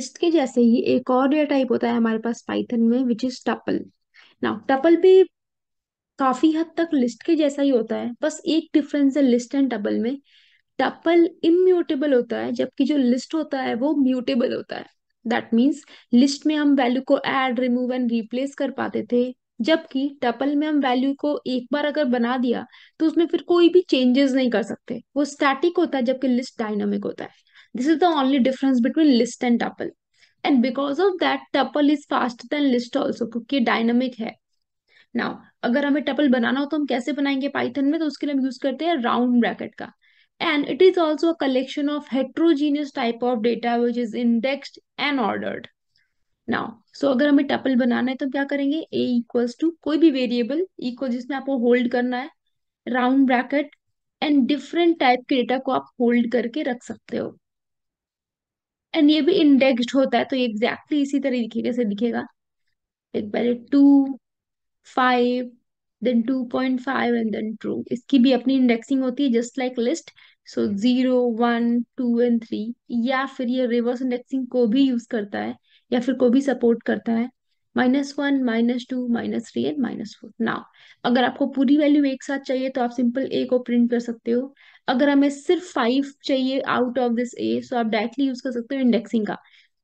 के जैसे ही एक और डेटा टाइप होता है हमारे पास पाइथन में which is tuple now tuple भी काफी हद तक लिस्ट के जैसा ही होता है बस एक डिफरेंस है लिस्ट एंड टपल में टपल इम्यूटेबल होता है जबकि जो लिस्ट होता है वो म्यूटेबल होता है दैट मीन्स लिस्ट में हम वैल्यू को एड रिमूव एंड रिप्लेस कर पाते थे जबकि टपल में हम वैल्यू को एक बार अगर बना दिया तो उसमें फिर कोई भी चेंजेस नहीं कर सकते वो स्टैटिक होता है जबकि लिस्ट डायनामिक होता है This is the only difference between list and tuple. And because of that, tuple is faster than list also क्योंकि dynamic hai now agar hame tuple banana ho to hum kaise banayenge python mein to uske liye hum use karte hain round bracket ka and it is also a collection of heterogeneous type of data which is indexed and ordered. Now, so agar hame tuple banana hai to kya karenge a equals to koi bhi variable equal jisme aapko hold karna hai round bracket and different type के data को आप hold करके रख सकते हो and ये भी indexed होता है तो ये एग्जैक्टली exactly इसी तरीके से दिखेगा एक पहले two five then two point five and then two इसकी भी अपनी इंडेक्सिंग होती है just like list so zero one two and three या फिर ये रिवर्स इंडेक्सिंग को भी यूज करता है या फिर को भी सपोर्ट करता है minus one minus two minus three and minus four now अगर आपको पूरी वैल्यू एक साथ चाहिए तो आप सिंपल ए को प्रिंट कर सकते हो अगर हमें सिर्फ फाइव चाहिए out of this a so आप डायरेक्टली यूज कर सकते हो इंडेक्सिंग का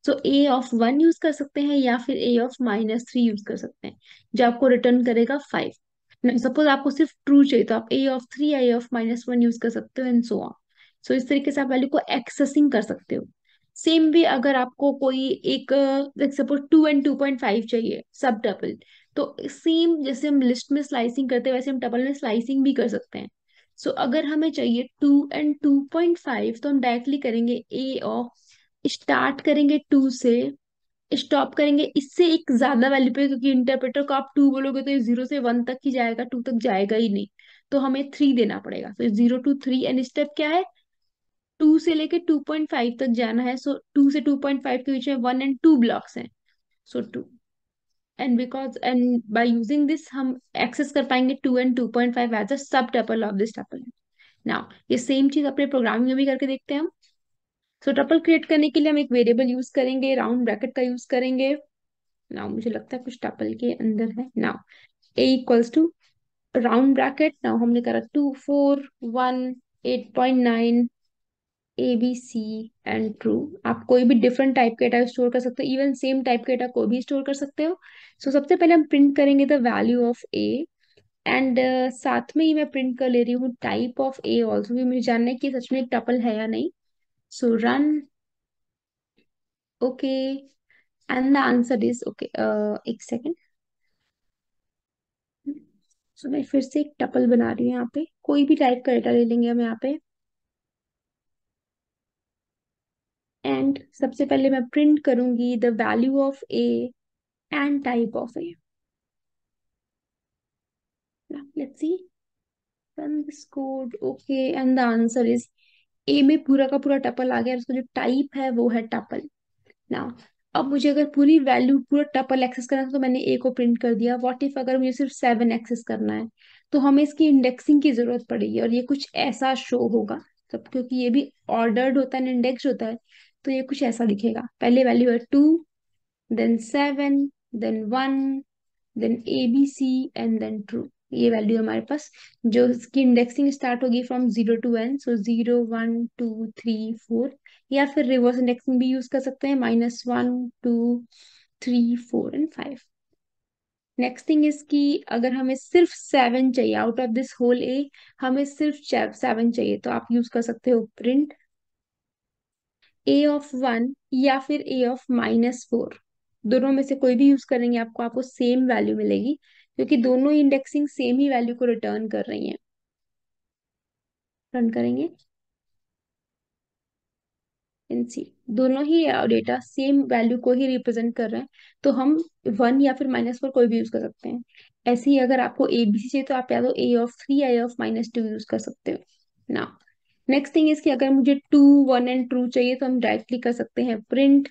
so a of one use कर सकते हैं या फिर a of minus three use कर सकते हैं जो आपको रिटर्न करेगा फाइव सपोज आपको सिर्फ ट्रू चाहिए तो आप ए ऑफ थ्री या a of minus one use कर सकते हो एंड सो ऑन सो इस तरीके से आप वैल्यू को एक्सेसिंग कर सकते हो सेम वे अगर आपको कोई एक like suppose two and two point five चाहिए सब डबल तो सेम जैसे हम लिस्ट में स्लाइसिंग करते हैं वैसे हम डबल में स्लाइसिंग भी कर सकते हैं सो so, अगर हमें चाहिए two and two point five तो हम डायरेक्टली करेंगे ए ऑफ स्टार्ट करेंगे टू से स्टॉप करेंगे इससे एक ज्यादा वैल्यू पे क्योंकि इंटरप्रेटर को आप टू बोलोगे तो ये जीरो से वन तक ही जाएगा टू तक जाएगा ही नहीं तो हमें थ्री देना पड़ेगा तो zero two three and step क्या है टू से लेके टू पॉइंट फाइव तक जाना है सो टू से टू पॉइंट फाइव के बीच में वन एंड टू ब्लॉक्स हैं so two and because and by using this हम एक्सेस कर पाएंगे two and two point five as a sub tuple of this tuple now ये सेम चीज अपने प्रोग्रामिंग में भी करके देखते हैं हम सो टपल क्रिएट करने के लिए हम एक वेरिएबल यूज करेंगे राउंड ब्रैकेट का यूज करेंगे नाउ मुझे लगता है कुछ टपल के अंदर है now a equals to round bracket now हमने करा two four one eight point nine A B C and true आप कोई भी डिफरेंट टाइप के डेटा स्टोर कर सकते हो इवन सेम टाइप के डेटा को भी स्टोर कर सकते हो सो so, सबसे पहले हम प्रिंट करेंगे the value of a and साथ में ही मैं प्रिंट कर ले रही हूँ टाइप ऑफ ए ऑल्सो भी मुझे जानना है कि सच में टपल है या नहीं so run okay and the answer is okay एक सेकेंड सो so, मैं फिर से एक टपल बना रही हूँ यहाँ पे कोई भी टाइप का डेटा ले लेंगे हम यहाँ पे एंड सबसे पहले मैं प्रिंट करूंगी the value of a and type of a let's see run this code okay and the answer is a में पूरा का पूरा टपल आ गया उसका जो टाइप है वो है टपल नाउ अब मुझे अगर पूरी वैल्यू पूरा टपल एक्सेस करना है तो मैंने ए को प्रिंट कर दिया व्हाट इफ अगर मुझे सिर्फ सेवन एक्सेस करना है तो हमें इसकी इंडेक्सिंग की जरूरत पड़ेगी और ये कुछ ऐसा शो होगा तब क्योंकि ये भी ऑर्डर्ड होता है इंडेक्स होता है तो ये कुछ ऐसा दिखेगा पहले वैल्यू है two then seven then one then A B C and then true ये वैल्यू हमारे पास जो इसकी इंडेक्सिंग स्टार्ट होगी from zero to n so zero one two three four या फिर रिवर्स इंडेक्सिंग भी यूज कर सकते हैं minus one two three four and five next thing is की अगर हमें सिर्फ सेवन चाहिए out of this whole a हमें सिर्फ सेवन चाहिए तो आप यूज कर सकते हो प्रिंट ए ऑफ वन या फिर ए ऑफ माइनस फोर दोनों में से कोई भी यूज करेंगे आपको आपको सेम वैल्यू मिलेगी क्योंकि दोनों इंडेक्सिंग सेम ही वैल्यू को रिटर्न कर रही है रन करेंगे दोनों ही डेटा सेम वैल्यू को ही रिप्रेजेंट कर रहे हैं तो हम वन या फिर माइनस फोर कोई भी यूज कर सकते हैं ऐसे ही अगर आपको ए बी सी चाहिए तो आप या तो ए ऑफ थ्री या a of minus two use कर सकते हो ना नेक्स्ट थिंग इसकी अगर मुझे टू वन एंड ट्रू चाहिए तो हम डायरेक्टली कर सकते हैं print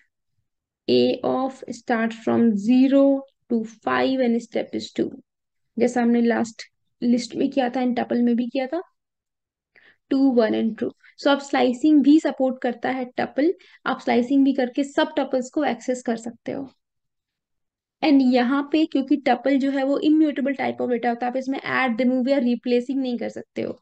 a of start from zero to five and step is two जैसा हमने लास्ट लिस्ट में किया था एंड टपल में भी किया था two one and true so आप स्लाइसिंग भी सपोर्ट करता है टपल आप स्लाइसिंग भी करके सब टपल्स को एक्सेस कर सकते हो एंड यहाँ पे क्योंकि टपल जो है वो इम्यूटेबल टाइप ऑफ डेटा होता है आप इसमें ऐड रिमूव या रिप्लेसिंग नहीं कर सकते हो